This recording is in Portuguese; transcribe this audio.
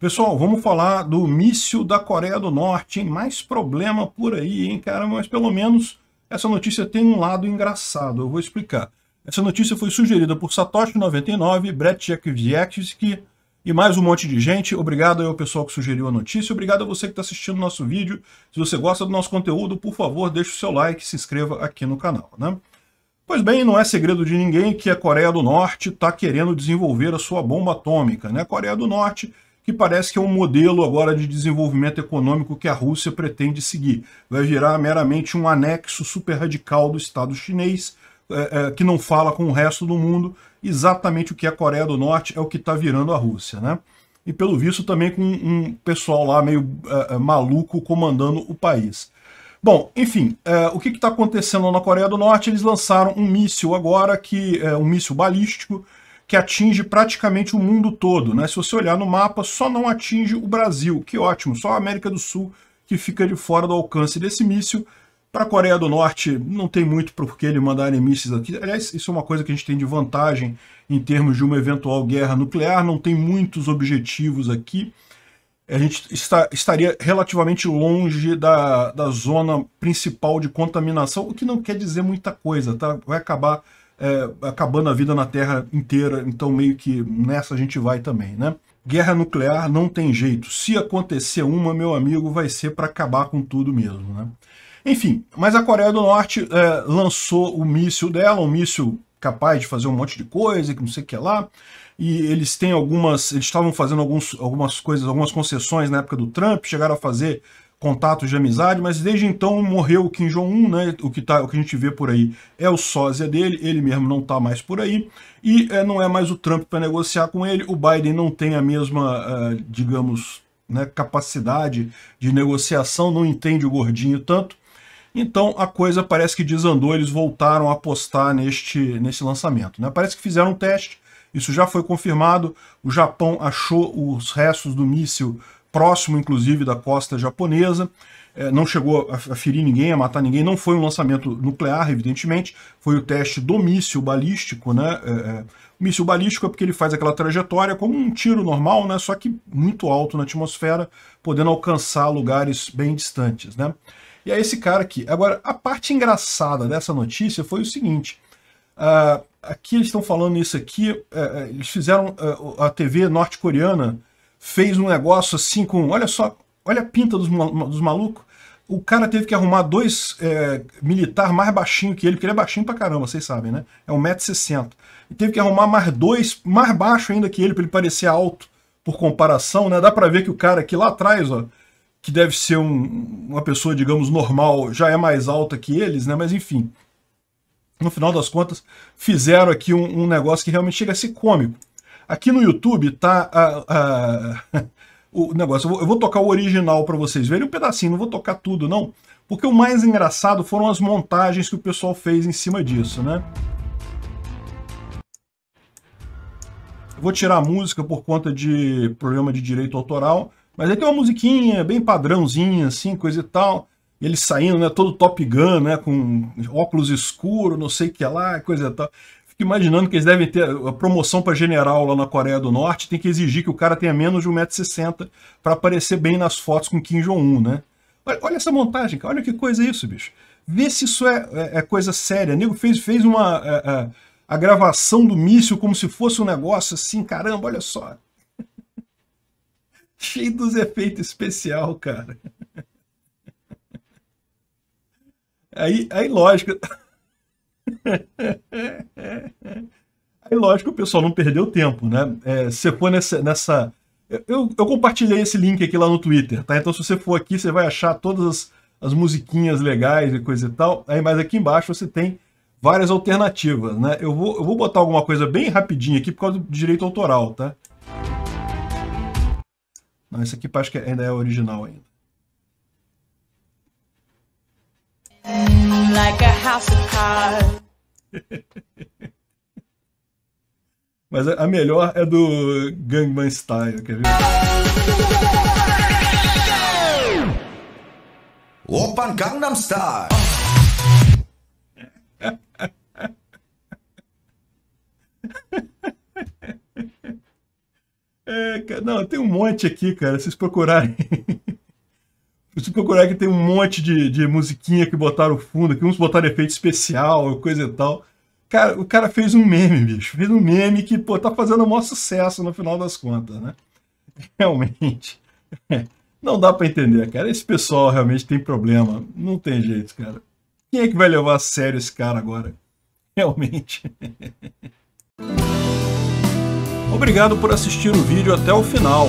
Pessoal, vamos falar do míssil da Coreia do Norte, hein? Mais problema por aí, hein, cara? Mas pelo menos essa notícia tem um lado engraçado, eu vou explicar. Essa notícia foi sugerida por Satoshi99, Brett Jakivietzki e mais um monte de gente. Obrigado ao pessoal que sugeriu a notícia, obrigado a você que está assistindo o nosso vídeo. Se você gosta do nosso conteúdo, por favor, deixe o seu like e se inscreva aqui no canal, né? Pois bem, não é segredo de ninguém que a Coreia do Norte está querendo desenvolver a sua bomba atômica, né? A Coreia do Norte que parece que é um modelo agora de desenvolvimento econômico que a Rússia pretende seguir. Vai virar meramente um anexo super radical do Estado chinês, é, é, que não fala com o resto do mundo, exatamente o que é a Coreia do Norte é o que está virando a Rússia, né? E pelo visto também com um pessoal lá meio é, é maluco comandando o país. Bom, enfim, é, o que está acontecendo na Coreia do Norte? Eles lançaram um míssil agora, que é um míssil balístico, que atinge praticamente o mundo todo. Né? Se você olhar no mapa, só não atinge o Brasil. Que ótimo, só a América do Sul que fica de fora do alcance desse míssil. Para a Coreia do Norte, não tem muito por que ele mandar mísseis aqui. Aliás, isso é uma coisa que a gente tem de vantagem em termos de uma eventual guerra nuclear. Não tem muitos objetivos aqui. A gente está, estaria relativamente longe da, da zona principal de contaminação, o que não quer dizer muita coisa, tá? Vai acabar é, acabando a vida na Terra inteira, então meio que nessa a gente vai também, né? Guerra nuclear não tem jeito. Se acontecer uma, meu amigo, vai ser para acabar com tudo mesmo, né? Enfim, mas a Coreia do Norte é, lançou o míssil dela, um míssil capaz de fazer um monte de coisa, que não sei o que lá, e eles têm algumas, eles estavam fazendo alguns, algumas coisas, algumas concessões na época do Trump, chegaram a fazer contatos de amizade, mas desde então morreu o Kim Jong-un, né? O que, tá, o que a gente vê por aí é o sósia dele, ele mesmo não está mais por aí, e é, não é mais o Trump para negociar com ele, o Biden não tem a mesma, uh, digamos, né, capacidade de negociação, não entende o gordinho tanto, então a coisa parece que desandou, eles voltaram a apostar neste, nesse lançamento. Né? Parece que fizeram um teste, isso já foi confirmado, o Japão achou os restos do míssil próximo inclusive da costa japonesa, é, não chegou a ferir ninguém, a matar ninguém, não foi um lançamento nuclear, evidentemente, foi o teste do míssil balístico, né? É, é, o míssil balístico é porque ele faz aquela trajetória como um tiro normal, né? só que muito alto na atmosfera, podendo alcançar lugares bem distantes. Né? E é esse cara aqui. Agora, a parte engraçada dessa notícia foi o seguinte, ah, aqui eles estão falando isso aqui, eles fizeram a TV norte-coreana, fez um negócio assim com, olha só, olha a pinta dos, dos malucos. O cara teve que arrumar dois é, militar mais baixinho que ele, porque ele é baixinho pra caramba, vocês sabem, né? É 1,60m. E teve que arrumar mais dois, mais baixo ainda que ele, pra ele parecer alto, por comparação, né? Dá pra ver que o cara aqui lá atrás, ó, que deve ser um, uma pessoa, digamos, normal, já é mais alta que eles, né? Mas enfim, no final das contas, fizeram aqui um, um negócio que realmente chega a ser cômico. Aqui no YouTube tá a, a, o negócio. Eu vou, eu vou tocar o original para vocês verem um pedacinho, não vou tocar tudo não, porque o mais engraçado foram as montagens que o pessoal fez em cima disso, né? Eu vou tirar a música por conta de problema de direito autoral, mas aí tem uma musiquinha bem padrãozinha, assim, coisa e tal. E ele saindo, né, todo Top Gun, né, com óculos escuros, não sei o que lá, coisa e tal fico imaginando que eles devem ter a promoção para general lá na Coreia do Norte, tem que exigir que o cara tenha menos de 1,60m para aparecer bem nas fotos com Kim Jong-un, né? Olha, olha, essa montagem, cara, olha que coisa é isso, bicho. Vê se isso é, é, é coisa séria. O nego fez, fez uma a, é, é, a gravação do míssil como se fosse um negócio assim, caramba, olha só. Cheio dos efeitos especial, cara. Aí, aí lógico, Aí, lógico, o pessoal não perdeu tempo, né? É, você nessa. nessa... Eu, eu, compartilhei esse link aqui lá no Twitter, tá? Então, se você for aqui, você vai achar todas as, as musiquinhas legais e coisa e tal. Aí, mas aqui embaixo você tem várias alternativas, né? Eu vou, eu vou botar alguma coisa bem rapidinha aqui por causa do direito autoral, tá? Não, esse aqui acho que ainda é original ainda. like a house of cards. Mas a melhor é do Gangnam Style, quer ver? Opa, Gangnam Style. É, não, tem um monte aqui, cara. Se vocês procurarem Se procurar que tem um monte de, de musiquinha que botaram fundo, que uns botaram efeito especial, coisa e tal. Cara, o cara fez um meme, bicho. Fez um meme que, pô, tá fazendo o maior sucesso no final das contas, né? Realmente. Não dá para entender, cara. Esse pessoal realmente tem problema. Não tem jeito, cara. Quem é que vai levar a sério esse cara agora? Realmente. Obrigado por assistir o vídeo até o final.